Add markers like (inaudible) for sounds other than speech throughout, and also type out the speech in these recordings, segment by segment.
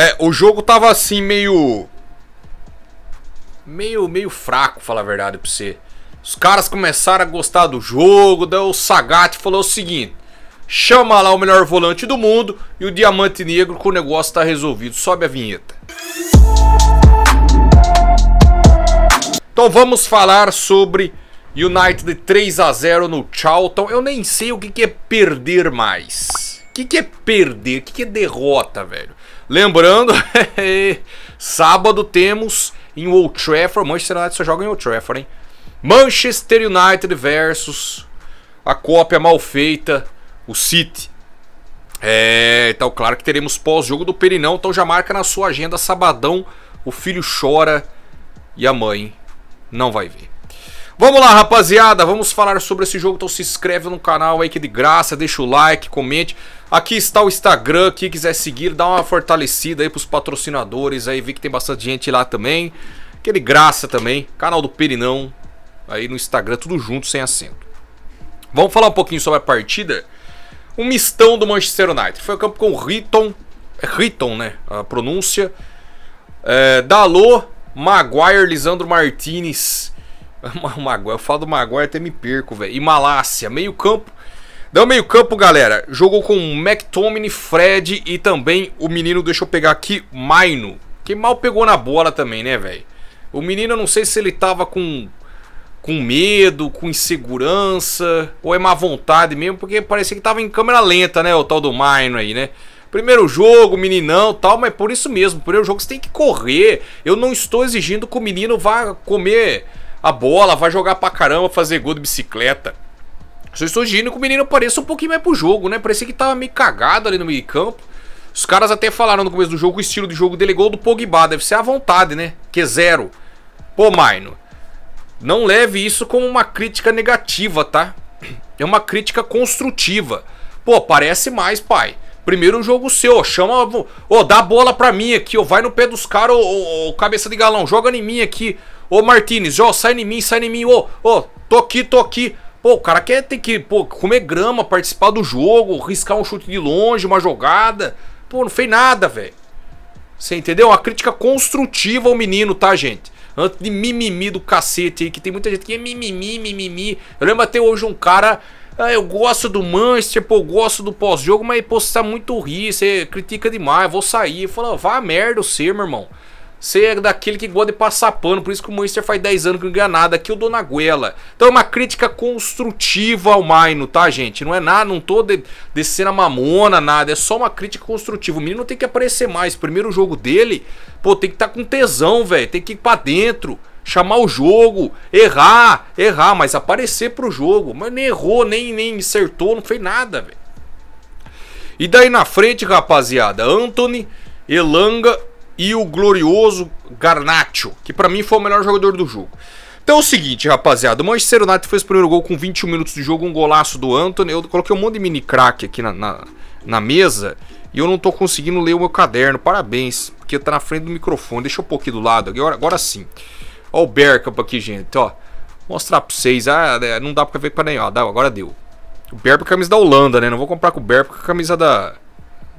É, o jogo tava assim, meio. Meio, meio fraco, falar a verdade pra você. Os caras começaram a gostar do jogo, daí o Sagat falou o seguinte: chama lá o melhor volante do mundo e o diamante negro que o negócio tá resolvido. Sobe a vinheta. Então vamos falar sobre United 3 a 0 no Charlton. Eu nem sei o que, é perder mais. O que, é perder? O que é derrota, velho? Lembrando, (laughs) sábado temos em Old Trafford, Manchester United só joga em Old Trafford, hein? Manchester United versus a cópia mal feita, o City. É, então, claro que teremos pós-jogo do Perinão, então já marca na sua agenda sabadão, o filho chora e a mãe não vai ver. Vamos lá, rapaziada, vamos falar sobre esse jogo, então se inscreve no canal aí que de graça, deixa o like, comente. Aqui está o Instagram, quem quiser seguir, dá uma fortalecida aí pros patrocinadores aí, vi que tem bastante gente lá também. Que de graça também, canal do Perinão, aí no Instagram, tudo junto, sem acento. Vamos falar um pouquinho sobre a partida? Um mistão do Manchester United, foi o campo com o Riton, é Hitton né, a pronúncia, é, Dalot, Maguire, Lisandro Martinez... (laughs) O eu falo do Maguire até me perco, velho. E Malásia, meio campo. Dá meio campo, galera. Jogou com McTominay, Fred e também o menino, deixa eu pegar aqui, Maino. Que mal pegou na bola também, né, velho? O menino, eu não sei se ele tava com, com medo, com insegurança, ou é má vontade mesmo, porque parecia que tava em câmera lenta, né, o tal do Maino aí, né? Primeiro jogo, meninão tal, mas por isso mesmo, primeiro jogo você tem que correr. Eu não estou exigindo que o menino vá comer a bola, vai jogar pra caramba, fazer gol de bicicleta. Só estou dizendo que o menino pareça um pouquinho mais pro jogo, né? Parecia que tava meio cagado ali no meio campo. Os caras até falaram no começo do jogo, o estilo de jogo dele é gol do Pogba, deve ser à vontade, né? Que é zero. Pô, Maino, não leve isso como uma crítica negativa, tá? É uma crítica construtiva. Pô, parece mais, pai. Primeiro um jogo seu, chama. Ô, dá a bola pra mim aqui, ó. Vai no pé dos caras, ô, ô, cabeça de galão, joga em mim aqui. Ô Martinez, ó, sai em mim, sai em mim, ô, ô, tô aqui, tô aqui. Pô, o cara quer ter que pô, comer grama, participar do jogo, riscar um chute de longe, uma jogada. Pô, não fez nada, velho. Você entendeu? Uma crítica construtiva ao menino, tá, gente? Antes de mimimi do cacete aí, que tem muita gente que é mimimi, mimimi. Eu lembro até hoje um cara. Ah, eu gosto do Manchester, pô, eu gosto do pós-jogo, mas pô, você tá muito rir, você critica demais, vou sair. Falou, vá merda, merda você, meu irmão. Você é daquele que gosta de passar pano, por isso que o Moister faz 10 anos que não ganha nada. Aqui eu dou na goela. Então é uma crítica construtiva ao Maino, tá, gente? Não é nada, não tô de, descendo a mamona, nada. É só uma crítica construtiva. O menino tem que aparecer mais. Primeiro jogo dele, pô, tem que estar tá com tesão, velho. Tem que ir pra dentro chamar o jogo, errar, errar, mas aparecer pro jogo. Mas nem errou, nem, nem acertou, não fez nada, velho. E daí na frente, rapaziada, Anthony, Elanga e o glorioso Garnacho, que para mim foi o melhor jogador do jogo. Então é o seguinte, rapaziada, o Manchester United fez o primeiro gol com 21 minutos de jogo, um golaço do Anthony. Eu coloquei um monte de mini crack aqui na, na, na mesa e eu não tô conseguindo ler o meu caderno. Parabéns, porque tá na frente do microfone. Deixa eu um pouquinho do lado, agora, agora sim. Ó o Berkamp aqui, gente, ó. Mostrar pra vocês, ah, é, não dá pra ver pra nenhum ó, ah, dá, agora deu. O Berkamp é camisa da Holanda, né? Não vou comprar com o Berkamp com a camisa da,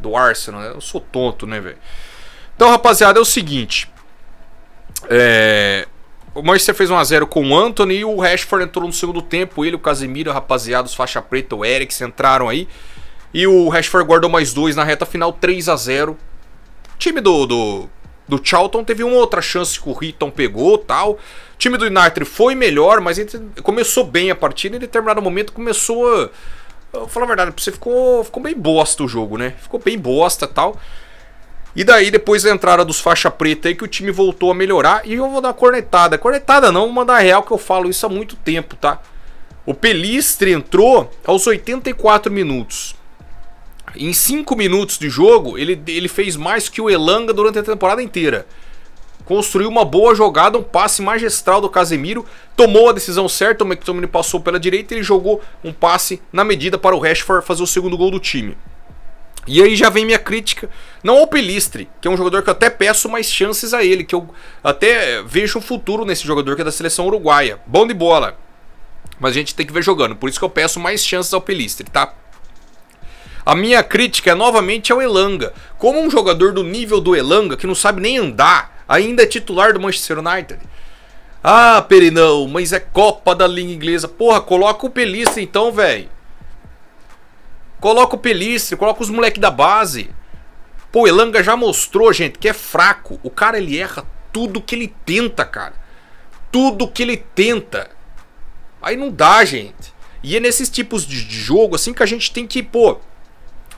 do Arsenal, né? Eu sou tonto, né, velho? Então, rapaziada, é o seguinte. É... O Manchester fez 1x0 com o Anthony e o Rashford entrou no segundo tempo. Ele, o Casemiro, rapaziada, os faixa preta, o Eriksen entraram aí. E o Rashford guardou mais dois na reta final, 3 a 0 o Time do, do, do Charlton teve uma outra chance que o Riton pegou tal. O time do United foi melhor, mas começou bem a partida e em determinado momento começou a. vou falar a verdade, você ficou, ficou bem bosta o jogo, né? Ficou bem bosta tal. E daí, depois da entrada dos faixa preta aí, que o time voltou a melhorar. E eu vou dar cornetada. Cornetada não, vou mandar real que eu falo isso há muito tempo, tá? O Pelistre entrou aos 84 minutos. Em 5 minutos de jogo, ele, ele fez mais que o Elanga durante a temporada inteira. Construiu uma boa jogada, um passe magistral do Casemiro. Tomou a decisão certa, o McTominay passou pela direita e ele jogou um passe na medida para o Rashford fazer o segundo gol do time. E aí já vem minha crítica, não ao Pelistre, que é um jogador que eu até peço mais chances a ele, que eu até vejo um futuro nesse jogador que é da seleção uruguaia. Bom de bola. Mas a gente tem que ver jogando, por isso que eu peço mais chances ao Pelistre, tá? A minha crítica é novamente ao Elanga. Como um jogador do nível do Elanga, que não sabe nem andar, ainda é titular do Manchester United. Ah, Perinão, mas é Copa da Liga Inglesa. Porra, coloca o Pelistre então, velho. Coloca o Pelistre, coloca os moleques da base. Pô, o Elanga já mostrou, gente, que é fraco. O cara, ele erra tudo que ele tenta, cara. Tudo que ele tenta. Aí não dá, gente. E é nesses tipos de jogo, assim, que a gente tem que, pô,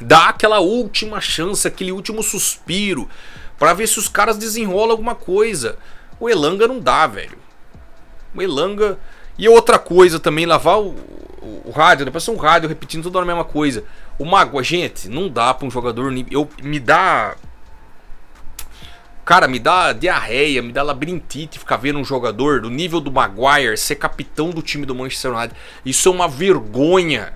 dar aquela última chance, aquele último suspiro. para ver se os caras desenrolam alguma coisa. O Elanga não dá, velho. O Elanga e outra coisa também, lavar o, o, o rádio, né? Parece um rádio repetindo toda a mesma coisa. O Mágoa, gente, não dá pra um jogador. Eu, me dá. Cara, me dá diarreia, me dá labirintite ficar vendo um jogador do nível do Maguire ser capitão do time do Manchester United. Isso é uma vergonha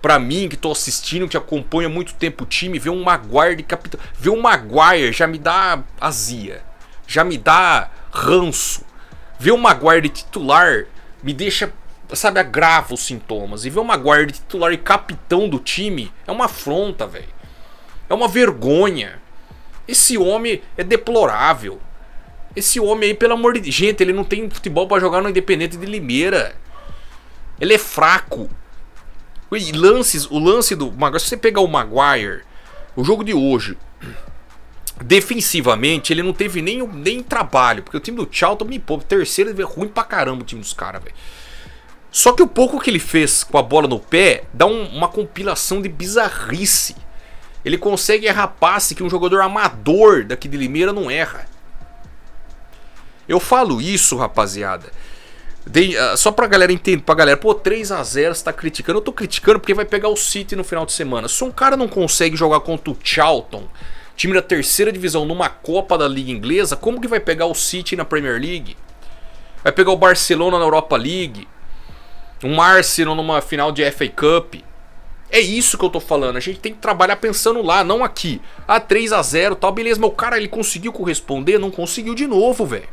para mim que tô assistindo, que acompanha muito tempo o time, ver um Maguire de capitão, ver um Maguire já me dá azia, já me dá ranço. Ver um Maguire de titular me deixa, sabe, agrava os sintomas. E ver uma guarda titular e capitão do time é uma afronta, velho. É uma vergonha. Esse homem é deplorável. Esse homem aí, pelo amor de gente, ele não tem futebol para jogar no Independente de Limeira. Ele é fraco. E lances, o lance do, se você pegar o Maguire, o jogo de hoje, defensivamente, ele não teve nem, nem trabalho. Porque o time do Charlton me pô Terceiro, é ruim pra caramba o time dos caras, velho. Só que o pouco que ele fez com a bola no pé dá um, uma compilação de bizarrice. Ele consegue errar passe que um jogador amador daqui de Limeira não erra. Eu falo isso, rapaziada. De, uh, só pra galera entender, pra galera, pô, 3x0 você tá criticando. Eu tô criticando porque vai pegar o City no final de semana. Se um cara não consegue jogar contra o Charlton, time da terceira divisão numa Copa da Liga Inglesa, como que vai pegar o City na Premier League? Vai pegar o Barcelona na Europa League? Um Arsenal numa final de FA Cup? É isso que eu tô falando. A gente tem que trabalhar pensando lá, não aqui. Ah, 3 a 0 tal, beleza, meu cara, ele conseguiu corresponder? Não conseguiu de novo, velho.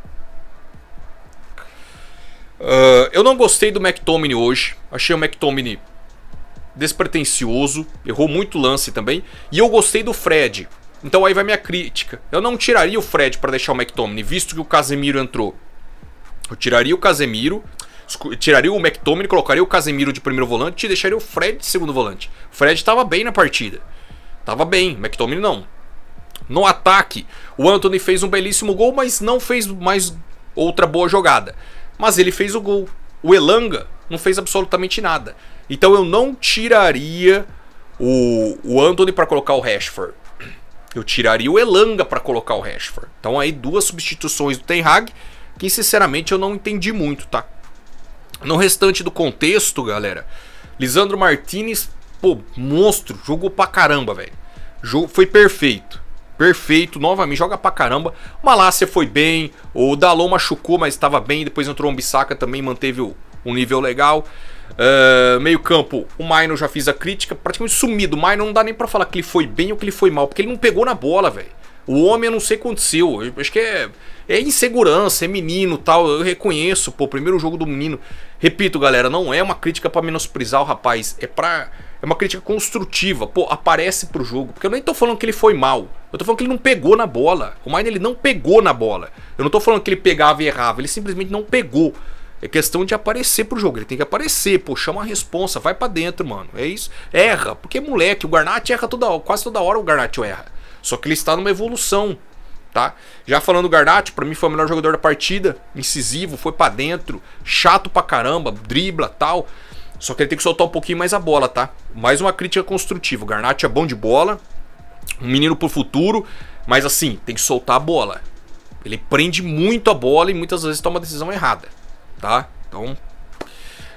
Uh, eu não gostei do McTominay hoje. Achei o McTominay despretensioso, errou muito lance também. E eu gostei do Fred. Então aí vai minha crítica. Eu não tiraria o Fred para deixar o McTominay, visto que o Casemiro entrou. Eu tiraria o Casemiro, tiraria o McTominay, colocaria o Casemiro de primeiro volante e deixaria o Fred de segundo volante. O Fred estava bem na partida. Tava bem, McTominay não. No ataque, o Anthony fez um belíssimo gol, mas não fez mais outra boa jogada. Mas ele fez o gol. O Elanga não fez absolutamente nada. Então eu não tiraria o, o Anthony para colocar o Rashford. Eu tiraria o Elanga para colocar o Rashford. Então aí duas substituições do Ten Hag que sinceramente eu não entendi muito, tá? No restante do contexto, galera, Lisandro Martinez, pô, monstro, jogou pra caramba, velho. Jogo foi perfeito. Perfeito, novamente, joga pra caramba. Malácia foi bem, o Dalô machucou, mas estava bem. Depois entrou o Ambissaca também, manteve o, um nível legal. Uh, meio campo, o Maino já fiz a crítica, praticamente sumido. O Maino não dá nem para falar que ele foi bem ou que ele foi mal, porque ele não pegou na bola, velho. O homem, eu não sei o que aconteceu. Eu acho que é, é insegurança, é menino tal. Eu reconheço, pô, primeiro jogo do menino. Repito, galera, não é uma crítica para menosprezar o rapaz. É pra. É uma crítica construtiva. Pô, aparece pro jogo. Porque eu nem tô falando que ele foi mal. Eu tô falando que ele não pegou na bola. O Mine ele não pegou na bola. Eu não tô falando que ele pegava e errava. Ele simplesmente não pegou. É questão de aparecer pro jogo. Ele tem que aparecer, pô, chama a responsa, vai para dentro, mano. É isso. Erra, porque moleque, o Garnat erra toda hora, quase toda hora o Garnat erra. Só que ele está numa evolução, tá? Já falando do Garnat, para mim foi o melhor jogador da partida, incisivo, foi para dentro, chato pra caramba, dribla, tal. Só que ele tem que soltar um pouquinho mais a bola, tá? Mais uma crítica construtiva. O Garnat é bom de bola, um menino pro futuro, mas assim, tem que soltar a bola. Ele prende muito a bola e muitas vezes toma decisão errada tá? Então,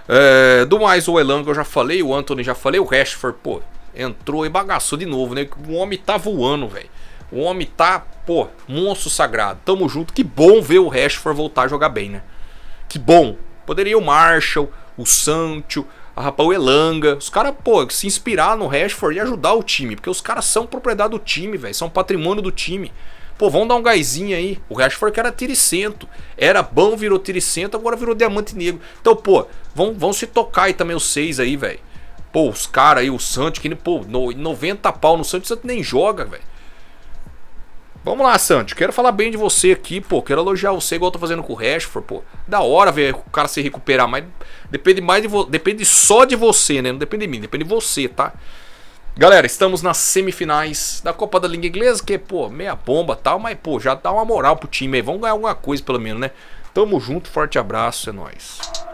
é, do mais, o Elanga eu já falei, o Anthony já falei, o Rashford, pô, entrou e bagaçou de novo, né? O homem tá voando, velho. O homem tá, pô, monstro sagrado. Tamo junto. Que bom ver o Rashford voltar a jogar bem, né? Que bom. Poderia o Marshall, o Sancho, a ah, rapaz, o Elanga. Os caras, pô, se inspirar no Rashford e ajudar o time. Porque os caras são propriedade do time, velho. São patrimônio do time. Pô, vamos dar um gaizinho aí. O Rashford era tiricento. Era bom, virou tiricento, agora virou diamante negro. Então, pô, vão, vão se tocar aí também os seis aí, velho. Pô, os caras aí, o Santi, que, pô, 90 pau no Santi o Santos nem joga, velho. Vamos lá, Santi. Quero falar bem de você aqui, pô. Quero elogiar você igual eu tô fazendo com o Rashford, pô. Da hora ver o cara se recuperar, mas depende mais de depende só de você, né? Não depende de mim, depende de você, tá? Galera, estamos nas semifinais da Copa da Liga Inglesa, que, pô, meia bomba tal, mas, pô, já dá uma moral pro time aí. Vamos ganhar alguma coisa, pelo menos, né? Tamo junto, forte abraço, é nóis.